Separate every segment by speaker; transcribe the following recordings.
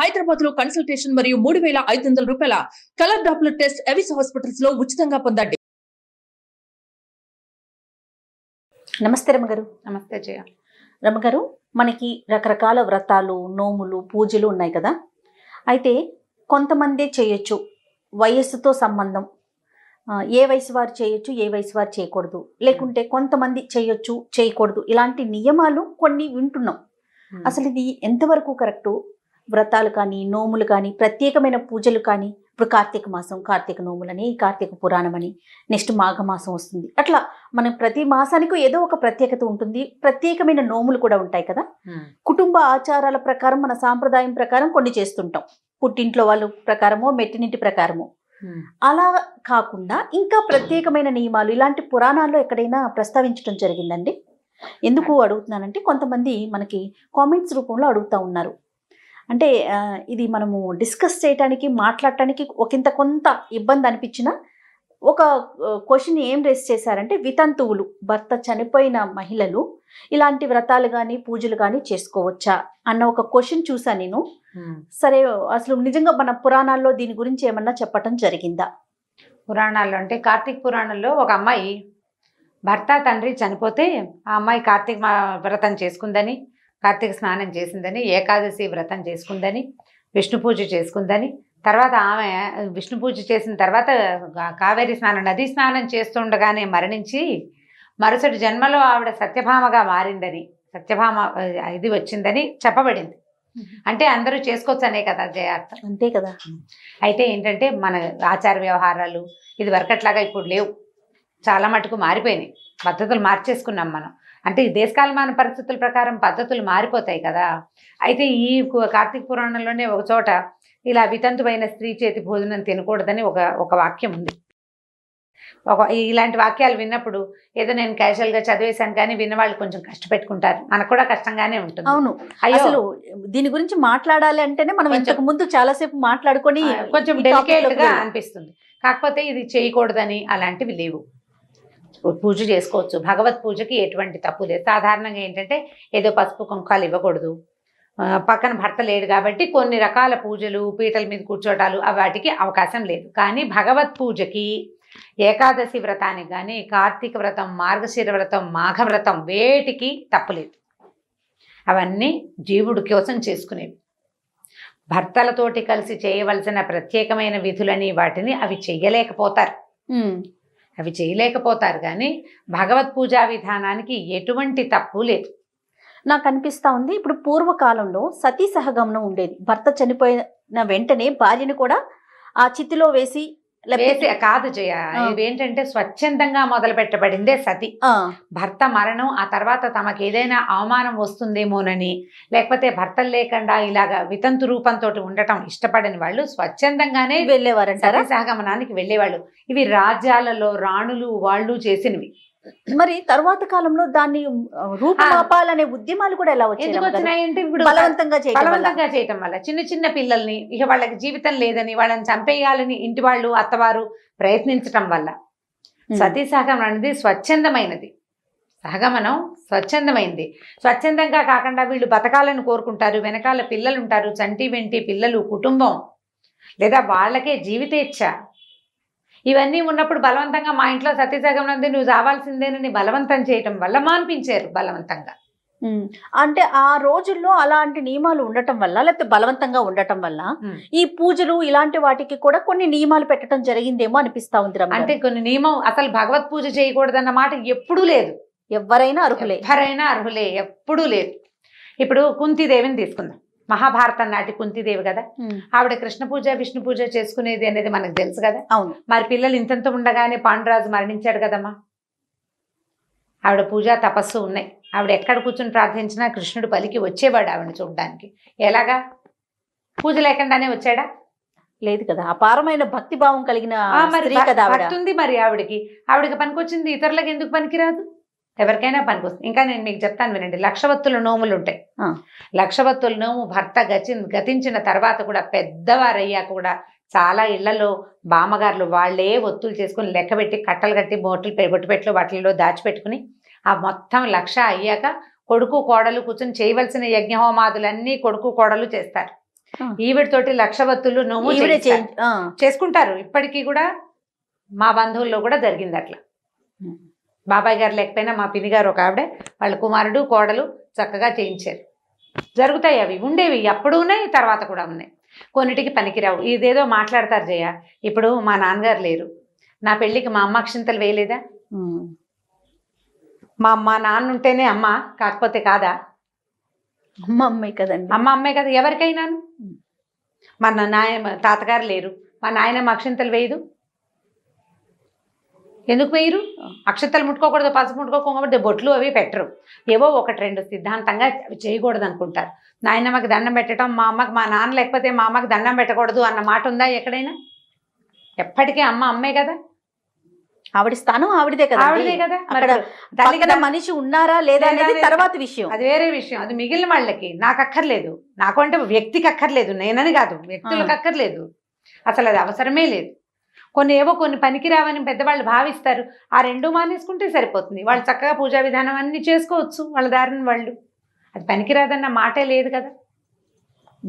Speaker 1: హైదరాబాద్ లో కన్సల్టేషన్ మరియు మూడు వేల ఐదు వందల రూపాయల colour Doppler test Avis hospitals లో ఉచితంగా పొందండి నమస్తే రమ్మగారు నమస్తే జయ రమ్మగారు మనకి రకరకాల వ్రతాలు నోములు పూజలు ఉన్నాయి కదా అయితే కొంతమందే చేయొచ్చు వయస్సుతో సంబంధం ఏ వయసు వారు చేయొచ్చు ఏ వయసు వారు చేయకూడదు లేకుంటే కొంతమంది చేయొచ్చు చేయకూడదు ఇలాంటి నియమాలు కొన్ని వింటున్నాం అసలు ఇది ఎంతవరకు కరెక్టు వ్రతాలు కానీ నోములు కానీ ప్రత్యేకమైన పూజలు కానీ ఇప్పుడు కార్తీక మాసం కార్తీక నోములని కార్తీక పురాణం అని నెక్స్ట్ మాఘమాసం వస్తుంది అట్లా మనం ప్రతి మాసానికి ఏదో ఒక ప్రత్యేకత ఉంటుంది ప్రత్యేకమైన నోములు కూడా ఉంటాయి కదా కుటుంబ ఆచారాల ప్రకారం మన సాంప్రదాయం ప్రకారం కొన్ని చేస్తుంటాం పుట్టింట్లో వాళ్ళ ప్రకారమో మెట్టినింటి ప్రకారమో అలా కాకుండా ఇంకా ప్రత్యేకమైన నియమాలు ఇలాంటి పురాణాల్లో ఎక్కడైనా ప్రస్తావించడం జరిగిందండి ఎందుకు అడుగుతున్నానంటే కొంతమంది మనకి కామెంట్స్ రూపంలో అడుగుతూ ఉన్నారు అంటే ఇది మనము డిస్కస్ చేయడానికి మాట్లాడటానికి ఒకంత కొంత ఇబ్బంది అనిపించిన ఒక క్వశ్చన్ ఏం రేస్ చేశారంటే వితంతువులు భర్త చనిపోయిన మహిళలు ఇలాంటి వ్రతాలు కానీ పూజలు కానీ చేసుకోవచ్చా అన్న ఒక క్వశ్చన్ చూసా నేను సరే అసలు నిజంగా మన పురాణాల్లో దీని గురించి ఏమన్నా చెప్పటం జరిగిందా పురాణాల్లో
Speaker 2: అంటే కార్తీక్ పురాణంలో ఒక అమ్మాయి భర్త తండ్రి చనిపోతే ఆ అమ్మాయి కార్తీక వ్రతం చేసుకుందని కార్తీక స్నానం చేసిందని ఏకాదశి వ్రతం చేసుకుందని విష్ణు పూజ చేసుకుందని తర్వాత ఆమె విష్ణు పూజ చేసిన తర్వాత కావేరీ స్నానం నదీ స్నానం చేస్తుండగానే మరణించి మరుసటి జన్మలో ఆవిడ సత్యభామగా మారిందని సత్యభామ ఇది వచ్చిందని చెప్పబడింది అంటే అందరూ చేసుకోవచ్చు అనే కదా జయార్థం అంతే కదా అయితే ఏంటంటే మన ఆచార వ్యవహారాలు ఇది వరకట్లాగా ఇప్పుడు లేవు చాలా మటుకు మారిపోయినాయి పద్ధతులు మార్చేసుకున్నాం మనం అంటే దేశకాలమాన పరిస్థితుల ప్రకారం పద్ధతులు మారిపోతాయి కదా అయితే ఈ కార్తీక పురాణంలోనే ఒక చోట ఇలా వితంతువైన స్త్రీ చేతి భోజనం తినకూడదని ఒక ఒక వాక్యం ఉంది ఒక ఇలాంటి వాక్యాలు విన్నప్పుడు ఏదో నేను క్యాజువల్గా చదివేశాను కానీ విన్నవాళ్ళు కొంచెం కష్టపెట్టుకుంటారు మనకు కూడా కష్టంగానే ఉంటుంది అవును అసలు దీని గురించి మాట్లాడాలి అంటేనే మనం ఇంతకు ముందు చాలాసేపు మాట్లాడుకొని కొంచెం డెలికేట్గా అనిపిస్తుంది కాకపోతే ఇది చేయకూడదని అలాంటివి లేవు పూజ చేసుకోవచ్చు భగవత్ పూజకి ఎటువంటి తప్పు లేదు సాధారణంగా ఏంటంటే ఏదో పసుపు కుంకాలు ఇవ్వకూడదు పక్కన భర్త లేడు కాబట్టి కొన్ని రకాల పూజలు పీటల మీద కూర్చోటాలు వాటికి అవకాశం లేదు కానీ భగవత్ పూజకి ఏకాదశి వ్రతానికి కానీ కార్తీక వ్రతం మార్గశిర వ్రతం మాఘ వ్రతం వేటికి తప్పలేదు అవన్నీ జీవుడి కోసం చేసుకునేవి భర్తలతోటి కలిసి చేయవలసిన ప్రత్యేకమైన విధులని వాటిని అవి చెయ్యలేకపోతారు అవి చేయలేకపోతారు కానీ భగవత్ పూజా విధానానికి ఎటువంటి తప్పు లేదు నాకు అనిపిస్తూ ఉంది ఇప్పుడు
Speaker 1: పూర్వకాలంలో సతీ సహగమనం ఉండేది భర్త
Speaker 2: చనిపోయిన వెంటనే భార్యను కూడా ఆ చితిలో వేసి కాదు జయ ఇవేంటంటే స్వచ్ఛందంగా మొదలు పెట్టబడిందే సతి భర్త మరణం ఆ తర్వాత తమకు ఏదైనా అవమానం వస్తుందేమోనని లేకపోతే భర్తలు లేకుండా ఇలాగా వితంతు రూపంతో ఉండటం ఇష్టపడని వాళ్ళు స్వచ్ఛందంగానే వెళ్ళేవారంటారా సహగమనానికి వెళ్ళేవాళ్ళు ఇవి రాజ్యాలలో రాణులు వాళ్ళు చేసినవి మరి తర్వాత కాలంలో దాన్ని రూపమాపాలనే ఉద్యమాలు కూడా ఎలా వచ్చినాయంటే ఇప్పుడు బలవంతంగా బలవంతంగా చేయటం వల్ల చిన్న చిన్న పిల్లల్ని ఇక వాళ్ళకి జీవితం లేదని వాళ్ళని చంపేయాలని ఇంటి వాళ్ళు అత్తవారు ప్రయత్నించటం వల్ల సతీ సహగమనం అనేది స్వచ్ఛందమైనది సహగమనం స్వచ్ఛందమైంది స్వచ్ఛందంగా కాకుండా వీళ్ళు బతకాలని కోరుకుంటారు వెనకాల పిల్లలు ఉంటారు చంటి వెంటి పిల్లలు కుటుంబం లేదా వాళ్ళకే జీవితేచ్ఛ ఇవన్నీ ఉన్నప్పుడు బలవంతంగా మా ఇంట్లో సతీసాగం నంది నువ్వు రావాల్సిందేనని బలవంతం చేయటం వల్ల మాన్పించారు బలవంతంగా
Speaker 1: అంటే ఆ రోజుల్లో అలాంటి నియమాలు ఉండటం వల్ల లేకపోతే బలవంతంగా ఉండటం వల్ల ఈ పూజలు ఇలాంటి వాటికి కూడా కొన్ని నియమాలు పెట్టడం జరిగిందేమో అనిపిస్తా ఉంది అంటే
Speaker 2: కొన్ని నియమం అసలు భగవత్ పూజ చేయకూడదన్న మాట ఎప్పుడూ లేదు ఎవరైనా అర్హులే ఎవరైనా అర్హులే ఎప్పుడూ లేదు ఇప్పుడు కుంతిదేవిని తీసుకుందాం మహాభారతం నాటి కుంతిదేవి కదా ఆవిడ కృష్ణ పూజ విష్ణు పూజ చేసుకునేది అనేది మనకు తెలుసు కదా అవును మరి పిల్లలు ఇంతంత ఉండగానే పాండురాజు మరణించాడు కదమ్మా ఆవిడ పూజా తపస్సు ఉన్నాయి ఆవిడ ఎక్కడ కూర్చుని ప్రార్థించినా కృష్ణుడు పలికి వచ్చేవాడు ఆవిడ చూడడానికి ఎలాగా పూజ లేకుండానే వచ్చాడా లేదు కదా అపారమైన భక్తి భావం కలిగిన మరి కదా ఉంది మరి ఆవిడకి ఆవిడకి పనికొచ్చింది ఇతరులకు ఎందుకు పనికిరాదు ఎవరికైనా పనికొస్తుంది ఇంకా నేను మీకు చెప్తాను వినండి లక్షవత్తుల నోములు ఉంటాయి లక్షవత్తుల నోము భర్త గచి గతించిన తర్వాత కూడా పెద్దవారయ్యాక కూడా చాలా ఇళ్లలో బామ్మగారులు వాళ్ళే ఒత్తులు చేసుకుని పెట్టి కట్టలు కట్టి బొట్టులు బొట్టుపెట్లు వాటిల్లో దాచిపెట్టుకుని ఆ మొత్తం లక్ష అయ్యాక కొడుకు కోడలు కూర్చొని చేయవలసిన యజ్ఞహోమాదులన్నీ కొడుకు కోడలు చేస్తారు ఈవిడితోటి లక్షవత్తులు నోము చేసుకుంటారు ఇప్పటికీ కూడా మా బంధువుల్లో కూడా జరిగింది అట్లా బాబాయ్ గారు లేకపోయినా మా పిన్ని గారు ఒక ఆవిడ వాళ్ళ కుమారుడు కోడలు చక్కగా చేయించారు జరుగుతాయి అవి ఉండేవి అప్పుడు ఉన్నాయి తర్వాత కూడా ఉన్నాయి కొన్నిటికి పనికిరావు ఇదేదో మాట్లాడతారు జయ ఇప్పుడు మా నాన్నగారు లేరు నా పెళ్ళికి మా అమ్మ అక్షింతలు వేయలేదా మా అమ్మ నాన్న ఉంటేనే అమ్మ కాకపోతే కాదా అమ్మ అమ్మాయి కదండి అమ్మ అమ్మాయి కదా ఎవరికైనాను మా నాయ తాతగారు లేరు మా నాయనమ్మ అక్షింతలు వేయదు ఎందుకు మీరు అక్షతలు ముట్టుకోకూడదు పసుపు కాబట్టి బొట్లు అవి పెట్టరు ఏవో ఒకటి రెండు సిద్ధాంతంగా చేయకూడదు అనుకుంటారు నాయనమ్మకి దండం పెట్టడం మా అమ్మకి మా నాన్న లేకపోతే మా అమ్మకి దండం పెట్టకూడదు అన్న మాట ఉందా ఎక్కడైనా ఎప్పటికీ అమ్మ అమ్మే కదా ఆవిడ స్థానం ఆవిడదే కదా ఆవిడదే కదా కదా మనిషి ఉన్నారా లేదా అనేది తర్వాత విషయం అది వేరే విషయం అది మిగిలిన వాళ్ళకి నాకు అక్కర్లేదు నాకు అంటే వ్యక్తికి అక్కర్లేదు నేనని కాదు వ్యక్తులకు అక్కర్లేదు అసలు అది అవసరమే లేదు కొన్ని ఏవో కొన్ని పనికిరావని పెద్దవాళ్ళు భావిస్తారు ఆ రెండు మానేసుకుంటే సరిపోతుంది వాళ్ళు చక్కగా పూజా విధానం అన్నీ చేసుకోవచ్చు వాళ్ళ దారిని వాళ్ళు అది పనికిరాదన్న మాటే లేదు కదా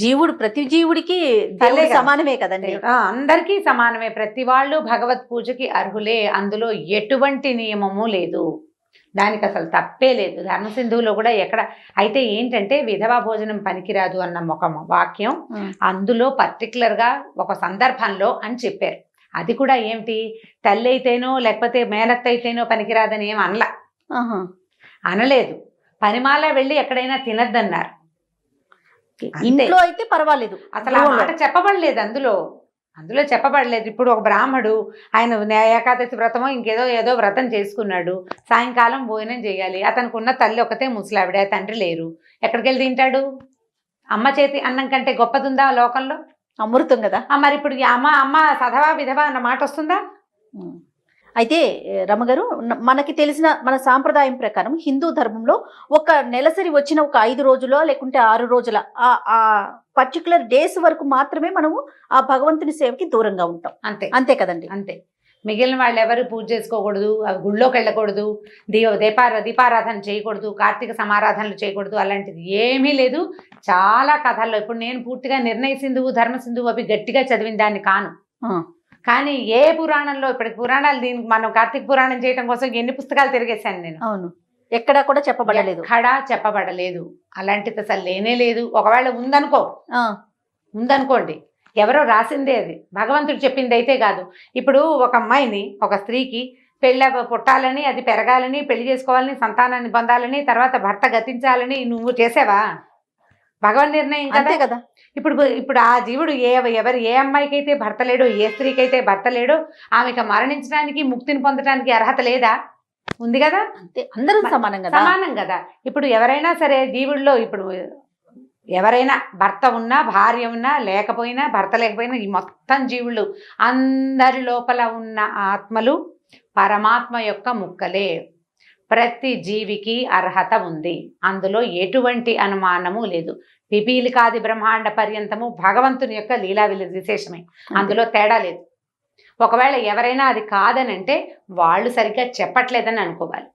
Speaker 2: జీవుడు ప్రతి జీవుడికి తల్లే సమానమే కదండి అందరికీ సమానమే ప్రతి వాళ్ళు భగవత్ పూజకి అర్హులే అందులో ఎటువంటి నియమము లేదు దానికి అసలు తప్పే లేదు ధర్మసింధువులో కూడా ఎక్కడ అయితే ఏంటంటే విధవా భోజనం పనికిరాదు అన్న ఒక వాక్యం అందులో పర్టికులర్గా ఒక సందర్భంలో అని చెప్పారు అది కూడా ఏమిటి తల్లి అయితేనో లేకపోతే మేనత్త అయితేనో పనికిరాదని ఏం అనల అనలేదు పనిమాల వెళ్ళి ఎక్కడైనా తినద్దన్నారు ఇంట్లో అయితే పర్వాలేదు అసలు ఆ మాట చెప్పబడలేదు అందులో అందులో చెప్పబడలేదు ఇప్పుడు ఒక బ్రాహ్మడు ఆయన ఏకాదశి వ్రతమో ఇంకేదో ఏదో వ్రతం చేసుకున్నాడు సాయంకాలం భోజనం చేయాలి అతనికి ఉన్న తల్లి ఒకతే ముసలావిడ తండ్రి లేరు ఎక్కడికి వెళ్ళి తింటాడు అమ్మ చేతి అన్నం కంటే గొప్పదుందా లోకంలో అమృతం కదా మరి ఇప్పుడు అమ్మ అమ్మ సధవా విధవా అన్న మాట వస్తుందా
Speaker 1: అయితే రమగారు మనకి తెలిసిన మన సాంప్రదాయం ప్రకారం హిందూ ధర్మంలో ఒక నెలసరి వచ్చిన ఒక ఐదు రోజుల లేకుంటే ఆరు రోజుల ఆ పర్టికులర్ డేస్ వరకు
Speaker 2: మాత్రమే మనము ఆ భగవంతుని సేవకి దూరంగా ఉంటాం అంతే అంతే కదండి అంతే మిగిలిన వాళ్ళు ఎవరు పూజ చేసుకోకూడదు గుళ్ళోకి వెళ్ళకూడదు దీవ దీపార దీపారాధన చేయకూడదు కార్తీక సమారాధనలు చేయకూడదు అలాంటిది ఏమీ లేదు చాలా కథల్లో ఇప్పుడు నేను పూర్తిగా నిర్ణయ సింధువు ధర్మ సింధువు అవి గట్టిగా చదివిన దాన్ని కాను కానీ ఏ పురాణంలో ఇప్పటికి పురాణాలు దీనికి మనం కార్తీక పురాణం చేయడం కోసం ఎన్ని పుస్తకాలు తిరిగేశాను నేను అవును ఎక్కడా కూడా చెప్పబడలేదు ఎక్కడా చెప్పబడలేదు అలాంటిది అసలు లేనే లేదు ఒకవేళ ఉందనుకో ఉందనుకోండి ఎవరో రాసిందే అది భగవంతుడు చెప్పింది అయితే కాదు ఇప్పుడు ఒక అమ్మాయిని ఒక స్త్రీకి పెళ్ళ పుట్టాలని అది పెరగాలని పెళ్లి చేసుకోవాలని సంతానాన్ని పొందాలని తర్వాత భర్త గతించాలని నువ్వు చేసావా భగవన్ నిర్ణయం కదా కదా ఇప్పుడు ఇప్పుడు ఆ జీవుడు ఏ ఎవరు ఏ అమ్మాయికైతే భర్త లేడు ఏ స్త్రీకైతే భర్త లేడు ఆమెకు మరణించడానికి ముక్తిని పొందడానికి అర్హత లేదా ఉంది కదా అందరూ సమానం కదా సమానం కదా ఇప్పుడు ఎవరైనా సరే జీవుల్లో ఇప్పుడు ఎవరైనా భర్త ఉన్నా భార్య ఉన్నా లేకపోయినా భర్త లేకపోయినా ఈ మొత్తం జీవులు అందరి లోపల ఉన్న ఆత్మలు పరమాత్మ యొక్క ముక్కలే ప్రతి జీవికి అర్హత ఉంది అందులో ఎటువంటి అనుమానము లేదు పిపీలికాది బ్రహ్మాండ పర్యంతము భగవంతుని యొక్క లీలా విశేషమే అందులో తేడా లేదు ఒకవేళ ఎవరైనా అది కాదనంటే వాళ్ళు సరిగ్గా చెప్పట్లేదని అనుకోవాలి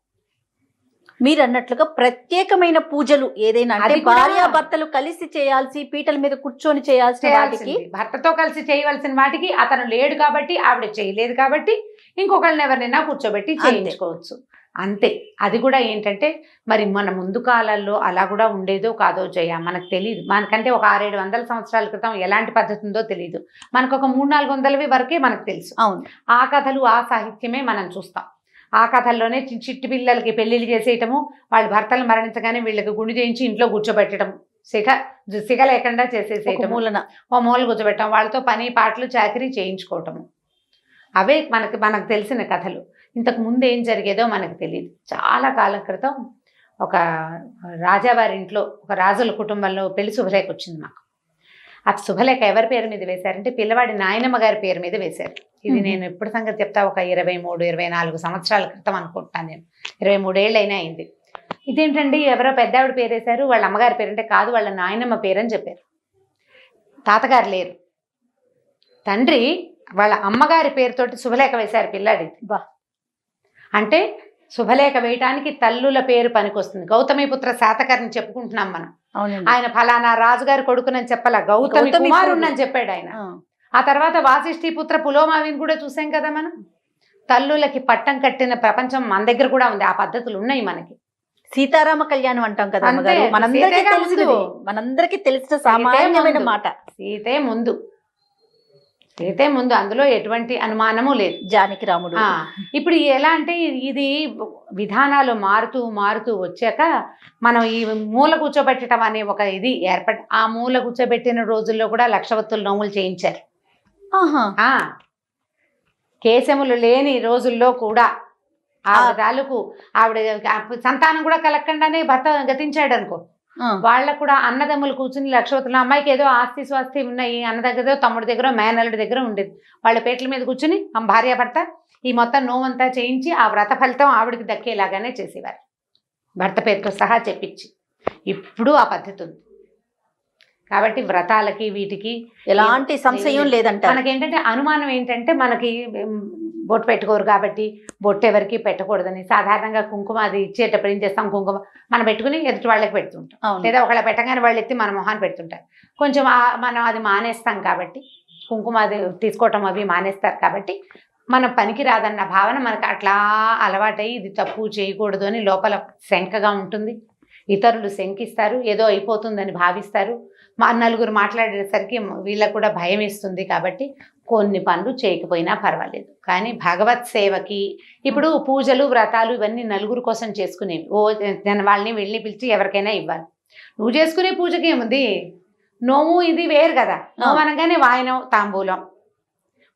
Speaker 2: మీరు అన్నట్లుగా ప్రత్యేకమైన పూజలు ఏదైనా అంటే భార్యాభర్తలు కలిసి చేయాల్సి పీటల మీద కూర్చొని చేయాల్సిన వాటికి భర్తతో కలిసి చేయవలసిన వాటికి అతను లేడు కాబట్టి ఆవిడ చేయలేదు కాబట్టి ఇంకొకళ్ళని ఎవరినైనా కూర్చోబెట్టి చేయించుకోవచ్చు అంతే అది కూడా ఏంటంటే మరి మన ముందు కాలాల్లో అలా కూడా ఉండేదో కాదో జయ మనకు తెలియదు మనకంటే ఒక ఆరేడు వందల సంవత్సరాల క్రితం ఎలాంటి పద్ధతి ఉందో తెలియదు మనకు ఒక మూడు నాలుగు వందలవి వరకే మనకు తెలుసు అవును ఆ కథలు ఆ సాహిత్యమే మనం చూస్తాం ఆ కథల్లోనే చిట్టి పిల్లలకి పెళ్ళిళ్ళు చేసేయటము వాళ్ళ భర్తలు మరణించగానే వీళ్ళకి గుండు చేయించి ఇంట్లో కూర్చోబెట్టడం సిగ సిగ లేకుండా చేసేసేయటం మూలన ఓ మూల కూర్చోబెట్టడం వాళ్ళతో పని పాటలు చాకరీ చేయించుకోవటము అవే మనకి మనకు తెలిసిన కథలు ఇంతకు ముందు ఏం జరిగేదో మనకు తెలియదు చాలా కాలం క్రితం ఒక రాజావారింట్లో ఇంట్లో ఒక రాజుల కుటుంబంలో పెళ్లి శుభలేఖ వచ్చింది మాకు ఆ శుభలేఖ ఎవరి పేరు మీద వేశారంటే పిల్లవాడి నాయనమ్మ గారి పేరు మీద వేశారు ఇది నేను ఎప్పుడు సంగతి చెప్తా ఒక ఇరవై మూడు ఇరవై నాలుగు సంవత్సరాల క్రితం అనుకుంటాను నేను ఇరవై మూడేళ్ళు అయింది ఇదేంటండి ఎవరో పెద్దావిడ పేరు వేశారు వాళ్ళ అమ్మగారి పేరు అంటే కాదు వాళ్ళ నాయనమ్మ పేరు అని చెప్పారు తాతగారు లేరు తండ్రి వాళ్ళ అమ్మగారి పేరుతోటి శుభలేఖ వేశారు పిల్లాడి బా అంటే శుభలేఖ వేయటానికి తల్లుల పేరు పనికొస్తుంది గౌతమిపుత్ర శాతకర్ని చెప్పుకుంటున్నాం మనం ఆయన ఫలానా రాజుగారి కొడుకునని చెప్పాల గౌతమి కుమారుణ్ణని చెప్పాడు ఆయన ఆ తర్వాత వాసిష్ఠి పుత్ర పులోమావిని కూడా చూసాం కదా మనం తల్లులకి పట్టం కట్టిన ప్రపంచం మన దగ్గర కూడా ఉంది ఆ పద్ధతులు ఉన్నాయి మనకి సీతారామ కళ్యాణం అంటాం కదా మనందరికీ తెలుసు మనందరికీ తెలిసిన సామాన్యమైన మాట సీతే ముందు అయితే ముందు అందులో ఎటువంటి అనుమానము లేదు జానకి రాముడు ఇప్పుడు ఎలా అంటే ఇది విధానాలు మారుతూ మారుతూ వచ్చాక మనం ఈ మూల కూర్చోబెట్టడం అనే ఒక ఇది ఏర్పడి ఆ మూల కూర్చోబెట్టిన రోజుల్లో కూడా లక్షవత్తులు నోములు చేయించారు కేశములు లేని రోజుల్లో కూడా ఆ తాలూకు ఆవిడ సంతానం కూడా కలగకుండానే భర్త గతించాడు అనుకో వాళ్ళకు కూడా అన్నదమ్ములు కూర్చుని లక్షవతులు అమ్మాయికి ఏదో ఆస్తి స్వాస్తి ఉన్నాయి అన్న దగ్గర తమ్ముడి దగ్గర మేనల్లుడి దగ్గర ఉండేది వాళ్ళ పేట్ల మీద కూర్చుని ఆ భార్య భర్త ఈ మొత్తం నోవంతా చేయించి ఆ వ్రత ఫలితం ఆవిడికి దక్కేలాగానే చేసేవారు భర్త పేరుతో సహా చెప్పించి ఇప్పుడు ఆ పద్ధతి ఉంది కాబట్టి వ్రతాలకి వీటికి ఎలాంటి సంశయం లేదంటే మనకి ఏంటంటే అనుమానం ఏంటంటే మనకి బొట్టు పెట్టుకోరు కాబట్టి బొట్టు ఎవరికి పెట్టకూడదని సాధారణంగా కుంకుమ అది ఇచ్చేటప్పుడు ఏం చేస్తాం కుంకుమ మనం పెట్టుకుని ఎదుటి వాళ్ళకి పెడుతుంటాం లేదా ఒకళ్ళ పెట్టగానే వాళ్ళు ఎత్తి మన మొహాన్ని పెడుతుంటారు కొంచెం మనం అది మానేస్తాం కాబట్టి కుంకుమ అది తీసుకోవటం అవి మానేస్తారు కాబట్టి మనం పనికి రాదన్న భావన మనకు అట్లా అలవాటై ఇది తప్పు చేయకూడదు అని లోపల శంకగా ఉంటుంది ఇతరులు శంకిస్తారు ఏదో అయిపోతుందని భావిస్తారు మా నలుగురు మాట్లాడేసరికి వీళ్ళకు కూడా భయం ఇస్తుంది కాబట్టి కొన్ని పనులు చేయకపోయినా పర్వాలేదు కానీ భగవత్ సేవకి ఇప్పుడు పూజలు వ్రతాలు ఇవన్నీ నలుగురు కోసం చేసుకునేవి ఓ వాళ్ళని వెళ్ళి పిలిచి ఎవరికైనా ఇవ్వాలి నువ్వు చేసుకునే పూజకి ఏముంది నోము ఇది వేరు కదా నోము అనగానే వాయనం తాంబూలం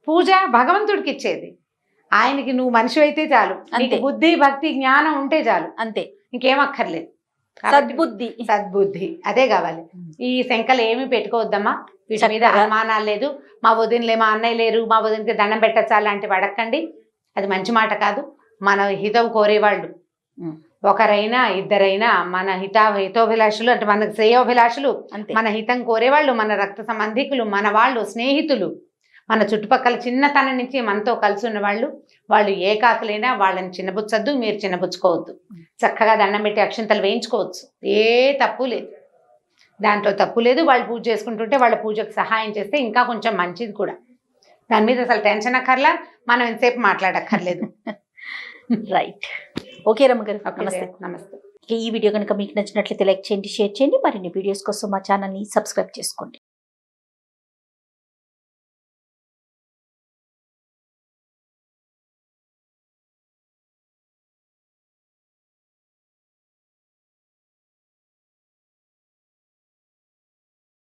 Speaker 2: పూజ భగవంతుడికి ఇచ్చేది ఆయనకి నువ్వు మనిషి అయితే చాలు బుద్ధి భక్తి జ్ఞానం ఉంటే చాలు అంతే ఇంకేం అక్కర్లేదు సద్బుద్ధి సద్బుద్ధి అదే కావాలి ఈ శంకలు ఏమి పెట్టుకోవద్దమ్మా వీటి మీద అనుమానాలు లేదు మా వదినలే మా అన్నయ్య లేరు మా వదినకి దండం పెట్టచ్చా లాంటివి అడగండి అది మంచి మాట కాదు మన హితం కోరేవాళ్ళు ఒకరైనా ఇద్దరైనా మన హిత హితోభిలాషులు అంటే మన శ్రేయోభిలాషులు మన హితం కోరేవాళ్ళు మన రక్త సంబంధికులు మన వాళ్ళు స్నేహితులు మన చుట్టుపక్కల చిన్నతనం నుంచి మనతో కలిసి ఉన్న వాళ్ళు వాళ్ళు ఏ కాకలైనా వాళ్ళని చిన్నబుచ్చద్దు మీరు చిన్నబుచ్చుకోవద్దు చక్కగా దండం పెట్టి అక్షింతలు వేయించుకోవచ్చు ఏ తప్పు లేదు దాంట్లో తప్పు లేదు వాళ్ళు పూజ చేసుకుంటుంటే వాళ్ళ పూజకు సహాయం చేస్తే ఇంకా కొంచెం మంచిది కూడా దాని మీద అసలు టెన్షన్ అక్కర్లా మనం ఎంతసేపు మాట్లాడక్కర్లేదు రైట్ ఓకే రమ్మగారు గారు నమస్తే ఈ వీడియో కనుక మీకు
Speaker 1: నచ్చినట్లయితే లైక్ చేయండి షేర్ చేయండి మరిన్ని వీడియోస్ కోసం మా ఛానల్ని సబ్స్క్రైబ్ చేసుకోండి